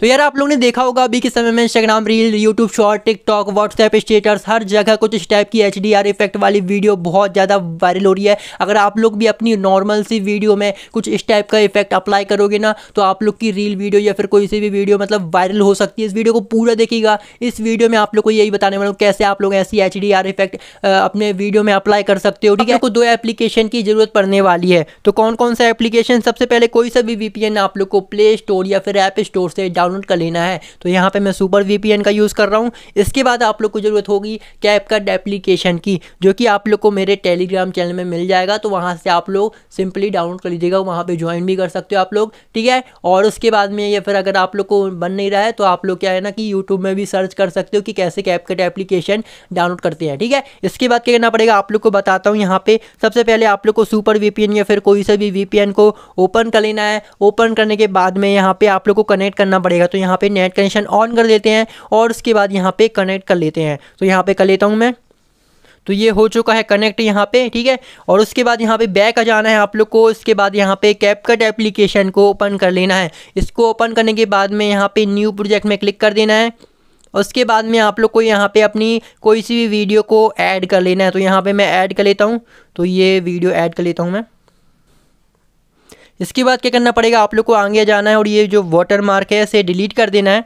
तो यार आप लोग ने देखा होगा अभी के समय में Instagram reel YouTube short TikTok WhatsApp status हर जगह कुछ इस टाइप की एच डी आर इफेक्ट वाली वीडियो बहुत ज़्यादा वायरल हो रही है अगर आप लोग भी अपनी नॉर्मल सी वीडियो में कुछ इस टाइप का इफेक्ट अप्लाई करोगे ना तो आप लोग की रील वीडियो या फिर कोई सी भी वीडियो मतलब वायरल हो सकती है इस वीडियो को पूरा देखिएगा इस वीडियो में आप लोग को यही बताने वाला हूँ कैसे आप लोग ऐसी एच डी आर इफेक्ट अपने वीडियो में अप्लाई कर सकते हो ठीक है आपको दो एप्लीकेशन की ज़रूरत पड़ने वाली है तो कौन कौन सा एप्लीकेशन सबसे पहले कोई सा भी वी आप लोग को प्ले स्टोर या फिर ऐप स्टोर से डाउन डाउनलोड कर लेना है तो यहाँ पर मैं सुपर वीपीएन का यूज़ कर रहा हूँ इसके बाद आप लोग को ज़रूरत होगी कैप कट एप्लीकेशन की जो कि आप लोग को मेरे टेलीग्राम चैनल में मिल जाएगा तो वहाँ से आप लोग सिंपली डाउनलोड कर लीजिएगा वहाँ पर ज्वाइन भी कर सकते हो आप लोग ठीक है और उसके बाद में या फिर अगर आप लोग को बन नहीं रहा है तो आप लोग क्या है ना कि यूट्यूब में भी सर्च कर सकते हो कि कैसे कैप कट एप्लीकेशन डाउनलोड करते हैं ठीक है इसके बाद क्या करना पड़ेगा आप लोग को बताता हूँ यहाँ पे सबसे पहले आप लोग को सुपर वीपीएन या फिर कोई से भी वीपीएन को ओपन कर लेना है ओपन करने के बाद में यहाँ पे आप लोग को कनेक्ट करना पड़ेगा पड़ेगा तो यहाँ पे नेट कनेक्शन ऑन कर देते हैं और उसके बाद यहाँ पे कनेक्ट कर लेते हैं तो यहाँ पे कर लेता हूँ मैं तो ये हो चुका है कनेक्ट यहाँ पे ठीक है और उसके बाद यहाँ पे बैक आ जाना है आप लोग को उसके बाद यहाँ पे कैपकट एप्लीकेशन को ओपन कर लेना है इसको ओपन करने के बाद में यहाँ पे न्यू प्रोजेक्ट में क्लिक कर देना है उसके बाद में आप लोग को यहाँ पे अपनी कोई सी भी वीडियो को ऐड कर लेना है तो यहाँ पे मैं ऐड कर लेता हूँ तो ये वीडियो ऐड कर लेता हूँ मैं इसके बाद क्या करना पड़ेगा आप लोग को आगे जाना है और ये जो वाटर मार्क है इसे डिलीट कर देना है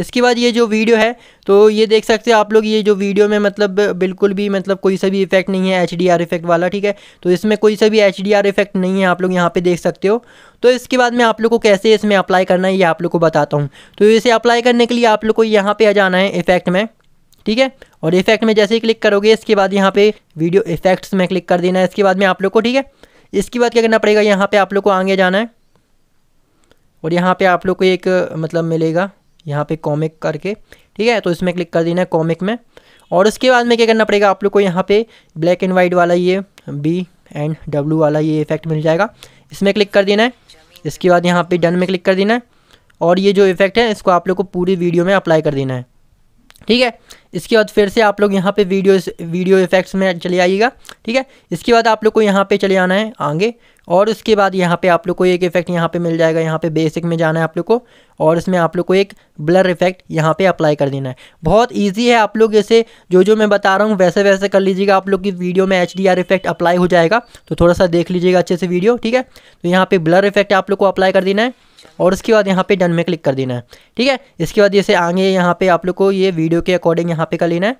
इसके बाद ये जो वीडियो है तो ये देख सकते हो आप लोग ये जो वीडियो में मतलब बिल्कुल भी मतलब कोई सा भी इफेक्ट नहीं है एच इफेक्ट वाला ठीक है तो इसमें कोई सा भी एच इफेक्ट नहीं है आप लोग यहाँ पे देख सकते हो तो इसके बाद मैं आप लोग को कैसे इसमें अप्लाई करना है ये आप लोग को बताता हूँ तो इसे अप्लाई करने के लिए आप लोग को यहाँ पर आ जाना है इफेक्ट में ठीक है और इफेक्ट में जैसे ही क्लिक करोगे इसके बाद यहाँ पर वीडियो इफेक्ट्स में क्लिक कर देना है इसके बाद में आप लोग को ठीक है इसके बाद क्या करना पड़ेगा यहाँ पे आप लोग को आगे जाना है और यहाँ पे आप लोग को एक मतलब मिलेगा यहाँ पे कॉमिक करके ठीक है तो इसमें क्लिक कर देना है कॉमिक में और उसके बाद में क्या करना पड़ेगा आप लोग को यहाँ पे ब्लैक एंड वाइट वाला ये बी एंड डब्लू वाला ये इफेक्ट मिल जाएगा इसमें क्लिक कर देना है इसके बाद यहाँ पे डन में क्लिक कर देना है और ये जो इफेक्ट है इसको आप लोग को पूरी वीडियो में अप्लाई कर देना है ठीक है इसके बाद फिर से आप लोग यहाँ पे वीडियो वीडियो इफेक्ट्स में चले आइएगा ठीक है इसके बाद आप लोग को यहाँ पे चले आना है आगे और उसके बाद यहाँ पे आप लोग को एक इफेक्ट यहाँ पे मिल जाएगा यहाँ पे बेसिक में जाना है आप लोग को और इसमें आप लोग को एक ब्लर इफेक्ट यहाँ पे अप्लाई कर देना है बहुत इजी है आप लोग इसे जो जो मैं बता रहा हूँ वैसे वैसे कर लीजिएगा आप लोग की वीडियो में एच इफेक्ट अप्लाई हो जाएगा तो थोड़ा सा देख लीजिएगा अच्छे से वीडियो ठीक है तो यहाँ पर ब्लर इफेक्ट आप लोग को अप्लाई कर देना है और उसके बाद यहाँ पे डन में क्लिक कर देना है ठीक है इसके बाद जैसे आगे यहाँ पे आप लोग को ये वीडियो के अकॉर्डिंग यहाँ पे कर लेना है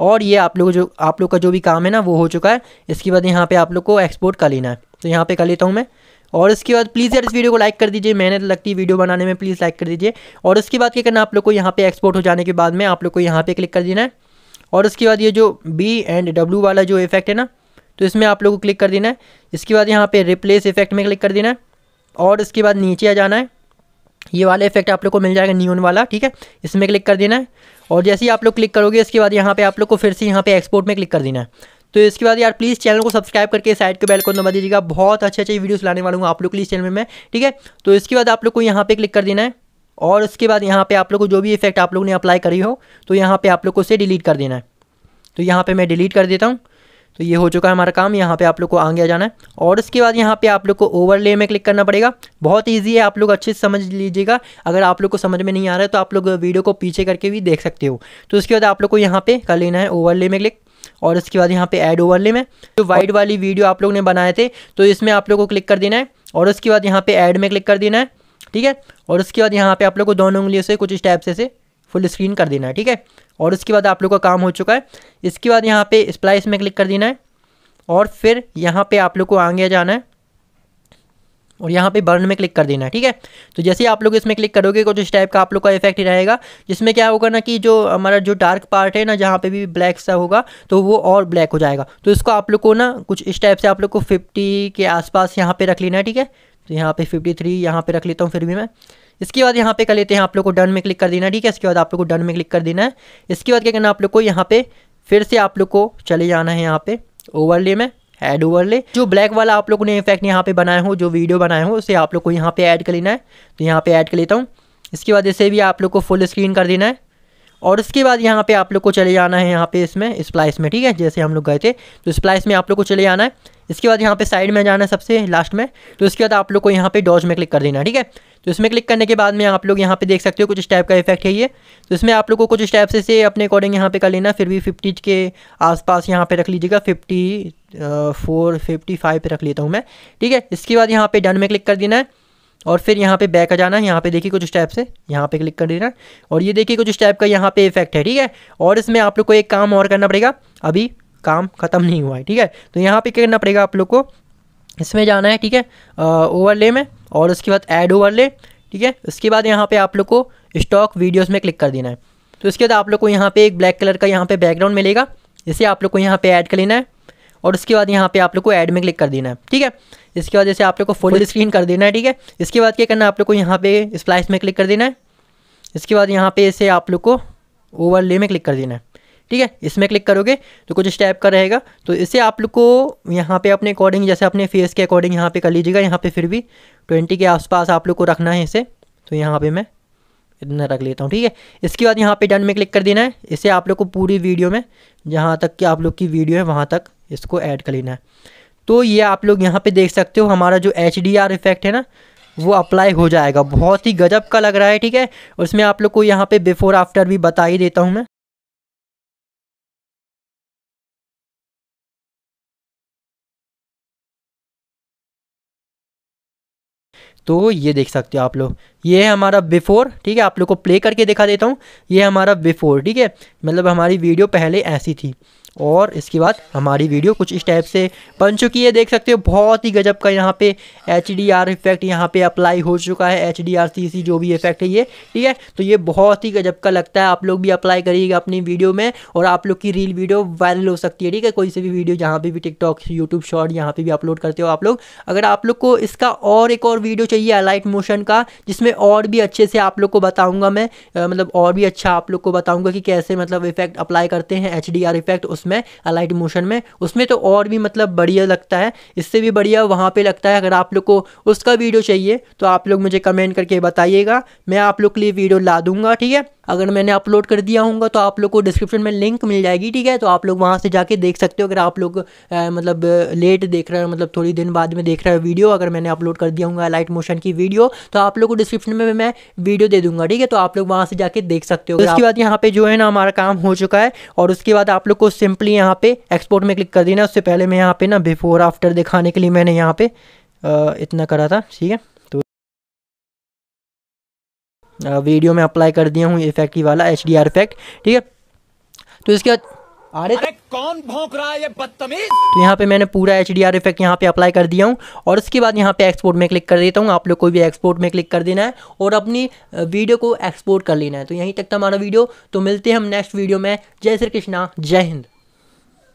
और ये आप लोग जो आप लोग का जो भी काम है ना वो हो चुका है इसके बाद यहाँ पे आप लोग को एक्सपोर्ट कर लेना है तो यहाँ पे कर लेता हूँ मैं और इसके बाद प्लीज़ यार इस वीडियो को लाइक कर दीजिए मेहनत लगती है वीडियो बनाने में प्लीज़ लाइक कर दीजिए और उसके बाद क्या करना आप लोग को यहाँ पे एक्सपोर्ट हो जाने के बाद में आप लोग को यहाँ पे क्लिक कर देना है और उसके बाद ये जो बी एंड डब्ल्यू वाला जो इफेक्ट है ना तो इसमें आप लोग को क्लिक कर देना है इसके बाद यहाँ पे रिप्लेस इफेक्ट में क्लिक कर देना है और इसके बाद नीचे आ जाना है ये वाला इफेक्ट आप लोग को मिल जाएगा न्यून वाला ठीक है इसमें क्लिक कर देना है और जैसे ही आप लोग क्लिक करोगे इसके बाद यहाँ पे आप लोग को फिर से यहाँ पे एक्सपोर्ट में क्लिक कर देना है तो इसके बाद यार प्लीज़ चैनल को सब्सक्राइब करके साइड के बेल को दबा दीजिएगा बहुत अच्छे अच्छे वीडियोस लाने वाला हूँ आप लोग के लिए चैनल में ठीक है तो इसके बाद आप लोग को यहाँ पे क्लिक कर देना है और उसके बाद यहाँ पर आप लोग को जो भी इफेक्ट आप लोग ने अप्लाई करी हो तो यहाँ पर आप लोग को उसे डिलीट कर देना है तो यहाँ पर मैं डिलीट कर देता हूँ तो ये हो चुका है हमारा काम यहाँ पे आप लोग को आगे आ जाना है और उसके बाद यहाँ पे आप लोग को ओवरले में क्लिक करना पड़ेगा बहुत ईजी है आप लोग अच्छे से समझ लीजिएगा अगर आप लोग को समझ में नहीं आ रहा है तो आप लोग वीडियो को पीछे करके भी देख सकते हो तो उसके बाद आप लोग को यहाँ पे कर लेना है ओवरले में क्लिक और उसके बाद यहाँ पे ऐड ओवरले में जो वाइट वाली वीडियो आप लोग ने बनाए थे तो इसमें आप लोग को क्लिक कर देना है और उसके बाद यहाँ पे ऐड में क्लिक कर देना है ठीक है और उसके बाद यहाँ पे आप लोग को दोनों उंगलियों से कुछ स्टेप्स ऐसे फुल स्क्रीन कर देना है ठीक है और उसके बाद आप लोग का काम हो चुका है इसके बाद यहाँ पे स्प्लाइस में क्लिक कर देना है और फिर यहाँ पे आप लोग को आगे जाना है और यहाँ पे बर्न में क्लिक कर देना है ठीक है तो जैसे ही आप लोग इसमें क्लिक करोगे कुछ इस टाइप का आप लोग का इफेक्ट ही रहेगा जिसमें क्या होगा ना कि जो हमारा जो डार्क पार्ट है ना जहाँ पे भी ब्लैक सा होगा तो वो और ब्लैक हो जाएगा तो इसको आप लोग को ना कुछ इस टाइप से आप लोग को फिफ्टी के आसपास यहाँ पर रख लेना है ठीक है तो यहाँ पर फिफ्टी थ्री यहाँ रख लेता हूँ फिर भी मैं इसके बाद यहाँ पे कर लेते हैं आप लोग को डन में क्लिक कर देना ठीक है इसके बाद आप लोग को डन में क्लिक कर देना है इसके बाद क्या करना आप लोग को यहाँ पे फिर से आप लोग को चले जाना है यहाँ पे ओवरले में एड ओवरले जो ब्लैक वाला आप लोगों ने इफेक्ट यहाँ पे बनाया हो जो वीडियो बनाया हो उसे आप लोग को यहाँ पे ऐड कर लेना है तो यहाँ पे ऐड कर लेता हूँ इसके बाद इसे भी आप लोग को फुल स्क्रीन कर देना है और उसके बाद यहाँ पे आप लोग को चले जाना है यहाँ पे इसमें स्प्लाइस में ठीक है जैसे हम लोग गए थे तो स्प्लाइस में आप लोग को चले जाना है इसके बाद यहाँ पे साइड में जाना है सबसे लास्ट में तो इसके बाद आप लोग को यहाँ पे डॉज में क्लिक कर देना ठीक है तो इसमें क्लिक करने के बाद में आप लोग यहाँ पे देख सकते हो कुछ स्टैप का इफेक्ट है ये तो इसमें आप लोग को कुछ स्टैप से से अपने अकॉर्डिंग यहाँ पे कर लेना फिर भी फिफ्टी के आसपास यहाँ पे रख लीजिएगा फिफ्टी फोर फिफ्टी फाइव रख लेता हूँ मैं ठीक है इसके बाद यहाँ पर डन में क्लिक कर देना है और फिर यहाँ पे बैक आ जाना है यहाँ पे देखिए कुछ स्टेप से यहाँ पे क्लिक कर देना और ये देखिए कुछ स्टेप का यहाँ पे इफेक्ट है ठीक है और इसमें आप लोग को एक काम और करना पड़ेगा अभी काम खत्म नहीं हुआ है ठीक है तो यहाँ पे क्या करना पड़ेगा आप लोग को इसमें जाना है ठीक है ओवरले में और उसके बाद ऐड ओवरले ठीक है उसके बाद यहाँ पे आप लोग को स्टॉक वीडियोस में क्लिक कर देना है तो इसके बाद आप लोग को यहाँ पे एक ब्लैक कलर का यहाँ पे बैकग्राउंड मिलेगा इसे आप लोग को यहाँ पे ऐड कर लेना है और उसके बाद यहाँ पे आप लोग को ऐड में क्लिक कर देना है ठीक है इसके बाद जैसे आप लोग को फुल स्क्रीन कर देना है ठीक है इसके बाद क्या करना है आप लोग को यहाँ पे स्प्लाइस में क्लिक कर देना है इसके बाद यहाँ पे इसे आप लोग को ओवरले में क्लिक कर देना है ठीक है इसमें क्लिक करोगे तो कुछ स्टैप का रहेगा तो इसे आप लोग को यहाँ पे अपने अकॉर्डिंग जैसे अपने फेस के अकॉर्डिंग यहाँ पे कर लीजिएगा यहाँ पे फिर भी ट्वेंटी के आसपास आप लोग को रखना है इसे तो यहाँ पे मैं इतना रख लेता हूँ ठीक है इसके बाद यहाँ पे डन में क्लिक कर देना है इसे आप लोग को पूरी वीडियो में जहाँ तक कि आप लोग की वीडियो है वहाँ तक इसको ऐड कर लेना है तो ये आप लोग यहाँ पर देख सकते हो हमारा जो एच इफेक्ट है ना वो अप्लाई हो जाएगा बहुत ही गजब का लग रहा है ठीक है उसमें आप लोग को यहाँ पे बिफ़ोर आफ्टर भी बता ही देता हूँ मैं तो ये देख सकते हो आप लोग ये है हमारा बिफोर ठीक है आप लोग को प्ले करके दिखा देता हूँ ये हमारा बिफोर ठीक है मतलब हमारी वीडियो पहले ऐसी थी और इसके बाद हमारी वीडियो कुछ इस टाइप से बन चुकी है देख सकते हो बहुत ही गजब का यहाँ पे एच डी आर इफेक्ट यहाँ पे अप्लाई हो चुका है H D R C C जो भी इफेक्ट है ये ठीक है तो ये बहुत ही गजब का लगता है आप लोग भी अप्लाई करिएगा अपनी वीडियो में और आप लोग की रील वीडियो वायरल हो सकती है ठीक है कोई से भी वीडियो जहाँ पे भी टिकटॉक यूट्यूब शॉर्ट यहाँ पर भी अपलोड करते हो आप लोग अगर आप लोग को इसका और एक और वीडियो चाहिए अलाइट मोशन का जिसमें और भी अच्छे से आप लोग को बताऊँगा मैं मतलब और भी अच्छा आप लोग को बताऊँगा कि कैसे मतलब इफेक्ट अप्लाई करते हैं एच डी आर इफेक्ट उस उसमें अलाइट मोशन में उसमें तो और भी मतलब बढ़िया लगता है इससे भी बढ़िया वहाँ पर लगता है अगर आप लोग को उसका वीडियो चाहिए तो आप लोग मुझे कमेंट करके बताइएगा मैं आप लोग के लिए वीडियो ला दूँगा ठीक है अगर मैंने अपलोड कर दिया होगा तो आप लोग को डिस्क्रिप्शन में लिंक मिल जाएगी ठीक है तो आप लोग वहाँ से जाके देख सकते हो अगर आप लोग मतलब लेट देख रहे हो मतलब थोड़ी दिन बाद में देख रहे हो वीडियो अगर मैंने अपलोड कर दिया हूँ लाइट मोशन की वीडियो तो आप लोग को डिस्क्रिप्शन में मैं वीडियो दे दूंगा ठीक है तो आप लोग वहाँ से जाके देख सकते हो तो उसके बाद यहाँ पे जो है ना हमारा काम हो चुका है और उसके बाद आप लोग को सिंपली यहाँ पे एक्सपोर्ट में क्लिक कर देना उससे पहले मैं यहाँ पे ना बिफोर आफ्टर दिखाने के लिए मैंने यहाँ पे इतना करा था ठीक है वीडियो में अप्लाई कर दिया हूँ इफेक्ट ही वाला एच डी इफेक्ट ठीक है तो इसके बाद अरे कौन भौंक रहा है ये बदतमीज तो यहाँ पे मैंने पूरा एच डी आर इफेक्ट यहाँ पे अप्लाई कर दिया हूँ और उसके बाद यहाँ पे एक्सपोर्ट में क्लिक कर देता हूँ आप लोग को भी एक्सपोर्ट में क्लिक कर देना है और अपनी वीडियो को एक्सपोर्ट कर लेना है तो यहीं तक था हमारा वीडियो तो मिलते हैं हम नेक्स्ट वीडियो में जय श्री कृष्णा जय हिंद